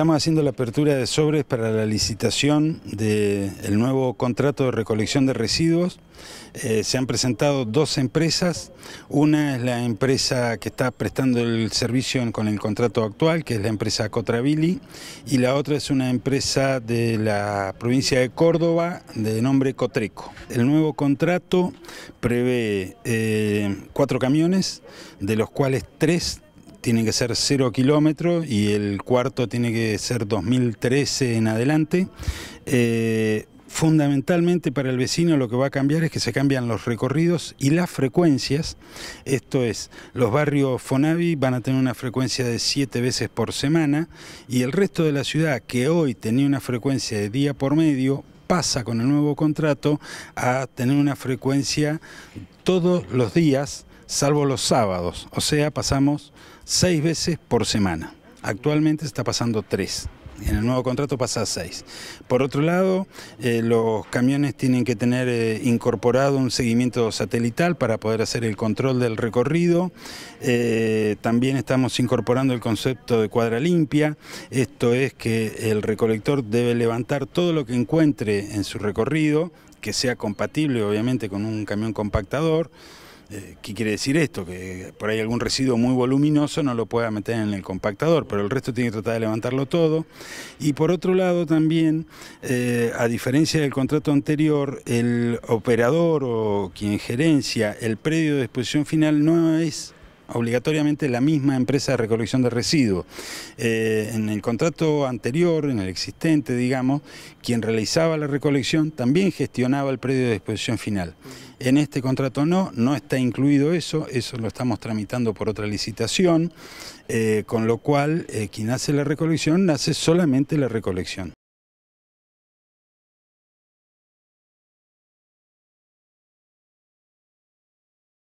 Estamos haciendo la apertura de sobres para la licitación del nuevo contrato de recolección de residuos. Eh, se han presentado dos empresas. Una es la empresa que está prestando el servicio con el contrato actual, que es la empresa Cotravili, y la otra es una empresa de la provincia de Córdoba de nombre Cotreco. El nuevo contrato prevé eh, cuatro camiones, de los cuales tres tiene que ser 0 kilómetros y el cuarto tiene que ser 2013 en adelante. Eh, fundamentalmente para el vecino lo que va a cambiar es que se cambian los recorridos y las frecuencias. Esto es, los barrios Fonavi van a tener una frecuencia de siete veces por semana y el resto de la ciudad, que hoy tenía una frecuencia de día por medio, pasa con el nuevo contrato a tener una frecuencia todos los días, salvo los sábados. O sea, pasamos seis veces por semana. Actualmente está pasando tres. En el nuevo contrato pasa seis. Por otro lado, eh, los camiones tienen que tener eh, incorporado un seguimiento satelital para poder hacer el control del recorrido. Eh, también estamos incorporando el concepto de cuadra limpia. Esto es que el recolector debe levantar todo lo que encuentre en su recorrido, que sea compatible obviamente con un camión compactador. ¿Qué quiere decir esto? Que por ahí algún residuo muy voluminoso no lo pueda meter en el compactador, pero el resto tiene que tratar de levantarlo todo. Y por otro lado también, eh, a diferencia del contrato anterior, el operador o quien gerencia el predio de exposición final no es obligatoriamente la misma empresa de recolección de residuos. Eh, en el contrato anterior, en el existente, digamos, quien realizaba la recolección también gestionaba el predio de disposición final. En este contrato no, no está incluido eso, eso lo estamos tramitando por otra licitación, eh, con lo cual eh, quien hace la recolección hace solamente la recolección.